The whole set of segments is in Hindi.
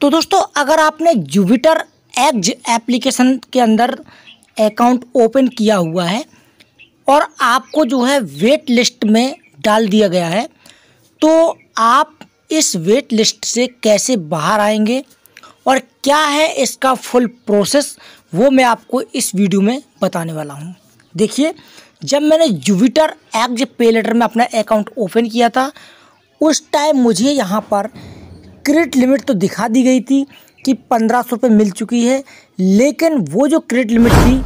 तो दोस्तों अगर आपने जुपिटर एग्ज एप्लीकेशन के अंदर अकाउंट ओपन किया हुआ है और आपको जो है वेट लिस्ट में डाल दिया गया है तो आप इस वेट लिस्ट से कैसे बाहर आएंगे और क्या है इसका फुल प्रोसेस वो मैं आपको इस वीडियो में बताने वाला हूँ देखिए जब मैंने जुपिटर एग्ज पे लेटर में अपना अकाउंट ओपन किया था उस टाइम मुझे यहाँ पर क्रेडिट लिमिट तो दिखा दी गई थी कि पंद्रह सौ रुपये मिल चुकी है लेकिन वो जो क्रेडिट लिमिट थी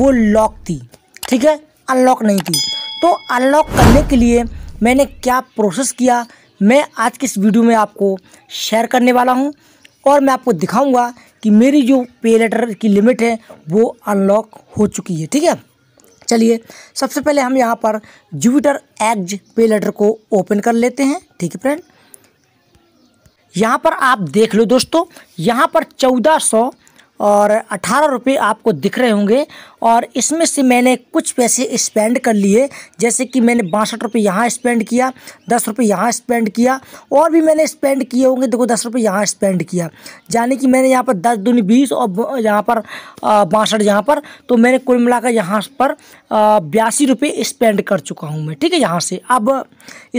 वो लॉक थी ठीक है अनलॉक नहीं थी तो अनलॉक करने के लिए मैंने क्या प्रोसेस किया मैं आज की इस वीडियो में आपको शेयर करने वाला हूं और मैं आपको दिखाऊंगा कि मेरी जो पे लेटर की लिमिट है वो अनलॉक हो चुकी है ठीक है चलिए सबसे पहले हम यहाँ पर जुपिटर एग्ज पे लेटर को ओपन कर लेते हैं ठीक है फ्रेंड यहाँ पर आप देख लो दोस्तों यहाँ पर चौदह सौ और अठारह रुपये आपको दिख रहे होंगे और इसमें से मैंने कुछ पैसे स्पेंड कर लिए जैसे कि मैंने बासठ रुपये यहाँ स्पेंड किया दस रुपये यहाँ स्पेंड किया और भी मैंने स्पेंड किए होंगे देखो दस रुपये यहाँ स्पेंड किया यानी कि मैंने यहाँ पर दस दूनी बीस और यहाँ पर बासठ यहाँ पर तो मैंने कुल मिलाकर यहाँ पर बयासी रुपये स्पेंड कर चुका हूँ मैं ठीक है यहाँ से अब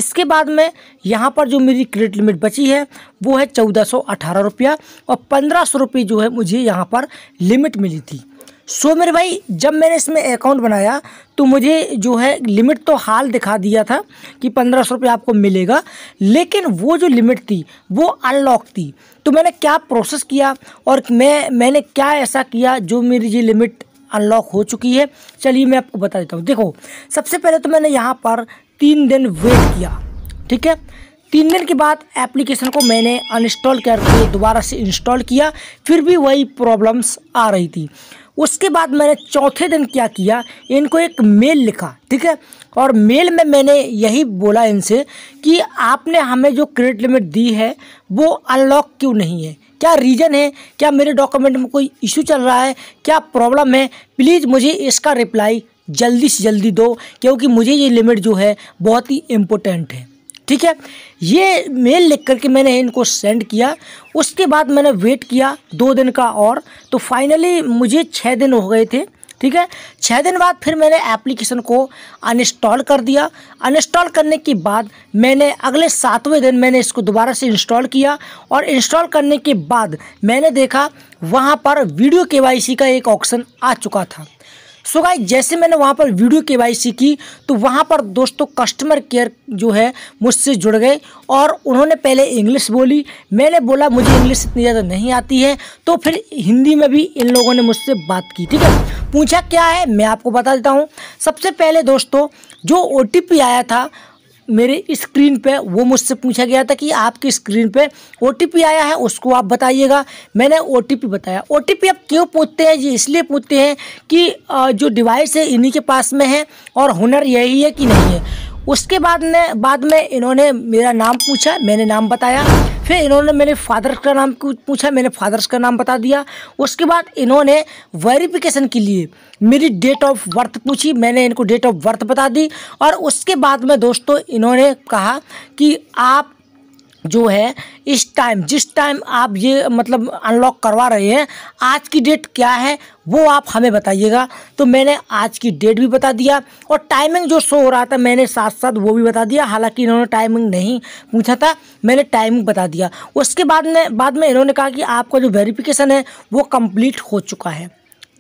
इसके बाद में यहाँ पर जो मेरी क्रेडिट लिमिट बची है वो है चौदह सौ अठारह रुपया और पंद्रह सौ रुपये जो है मुझे यहाँ पर लिमिट मिली थी सो so, मेरे भाई जब मैंने इसमें अकाउंट बनाया तो मुझे जो है लिमिट तो हाल दिखा दिया था कि पंद्रह सौ रुपये आपको मिलेगा लेकिन वो जो लिमिट थी वो अनलॉक थी तो मैंने क्या प्रोसेस किया और मैं मैंने क्या ऐसा किया जो मेरी ये लिमिट अनलॉक हो चुकी है चलिए मैं आपको बता देता हूँ देखो सबसे पहले तो मैंने यहाँ पर तीन दिन वेट किया ठीक है तीन दिन के बाद एप्लीकेशन को मैंने अनइंस्टॉल करके दोबारा से इंस्टॉल किया फिर भी वही प्रॉब्लम्स आ रही थी उसके बाद मैंने चौथे दिन क्या किया इनको एक मेल लिखा ठीक है और मेल में मैंने यही बोला इनसे कि आपने हमें जो क्रेडिट लिमिट दी है वो अनलॉक क्यों नहीं है क्या रीज़न है क्या मेरे डॉक्यूमेंट में कोई इशू चल रहा है क्या प्रॉब्लम है प्लीज़ मुझे इसका रिप्लाई जल्दी से जल्दी दो क्योंकि मुझे ये लिमिट जो है बहुत ही इम्पोर्टेंट है ठीक है ये मेल लिख करके मैंने इनको सेंड किया उसके बाद मैंने वेट किया दो दिन का और तो फाइनली मुझे छः दिन हो गए थे ठीक है छः दिन बाद फिर मैंने एप्लीकेशन को अनइंस्टॉल कर दिया अनइंस्टॉल करने के बाद मैंने अगले सातवें दिन मैंने इसको दोबारा से इंस्टॉल किया और इंस्टॉल करने के बाद मैंने देखा वहाँ पर वीडियो केवाईसी का एक ऑप्शन आ चुका था सो गाइस जैसे मैंने वहाँ पर वीडियो के वाई सी की तो वहाँ पर दोस्तों कस्टमर केयर जो है मुझसे जुड़ गए और उन्होंने पहले इंग्लिश बोली मैंने बोला मुझे इंग्लिश इतनी ज़्यादा नहीं आती है तो फिर हिंदी में भी इन लोगों ने मुझसे बात की ठीक है पूछा क्या है मैं आपको बता देता हूँ सबसे पहले दोस्तों जो ओ आया था मेरे स्क्रीन पे वो मुझसे पूछा गया था कि आपकी स्क्रीन पे ओ आया है उसको आप बताइएगा मैंने ओ बताया ओ आप क्यों पूछते हैं ये इसलिए पूछते हैं कि जो डिवाइस है इन्हीं के पास में है और हुनर यही है कि नहीं है उसके बाद में बाद में इन्होंने मेरा नाम पूछा मैंने नाम बताया फिर इन्होंने मेरे फादर का नाम पूछा मैंने फादर्स का नाम बता दिया उसके बाद इन्होंने वेरिफिकेशन के लिए मेरी डेट ऑफ बर्थ पूछी मैंने इनको डेट ऑफ बर्थ बता दी और उसके बाद में दोस्तों इन्होंने कहा कि आप जो है इस टाइम जिस टाइम आप ये मतलब अनलॉक करवा रहे हैं आज की डेट क्या है वो आप हमें बताइएगा तो मैंने आज की डेट भी बता दिया और टाइमिंग जो शो हो रहा था मैंने साथ साथ वो भी बता दिया हालांकि इन्होंने टाइमिंग नहीं पूछा था मैंने टाइमिंग बता दिया उसके बाद में बाद में इन्होंने कहा कि आपका जो वेरिफिकेशन है वो कम्प्लीट हो चुका है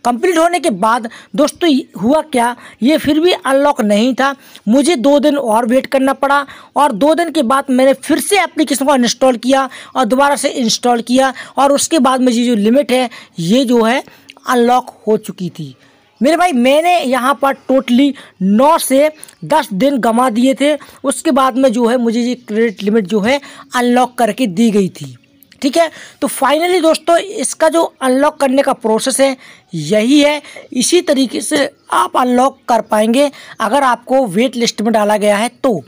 कंप्लीट होने के बाद दोस्तों हुआ क्या ये फिर भी अनलॉक नहीं था मुझे दो दिन और वेट करना पड़ा और दो दिन के बाद मैंने फिर से एप्लीकेशन को इंस्टॉल किया और दोबारा से इंस्टॉल किया और उसके बाद मुझे जो लिमिट है ये जो है अनलॉक हो चुकी थी मेरे भाई मैंने यहाँ पर टोटली नौ से दस दिन गंवा दिए थे उसके बाद में जो है मुझे ये क्रेडिट लिमिट जो है अनलॉक करके दी गई थी ठीक है तो फाइनली दोस्तों इसका जो अनलॉक करने का प्रोसेस है यही है इसी तरीके से आप अनलॉक कर पाएंगे अगर आपको वेट लिस्ट में डाला गया है तो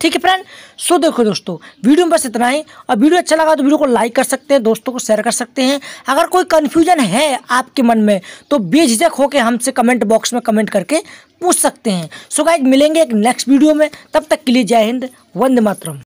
ठीक है फ्रेंड सो देखो दोस्तों वीडियो में बस इतना ही और वीडियो अच्छा लगा तो वीडियो को लाइक कर सकते हैं दोस्तों को शेयर कर सकते हैं अगर कोई कन्फ्यूजन है आपके मन में तो बेझिझक होकर हमसे कमेंट बॉक्स में कमेंट करके पूछ सकते हैं सो गाइज मिलेंगे एक नेक्स्ट वीडियो में तब तक के लिए जय हिंद वंदे मातरम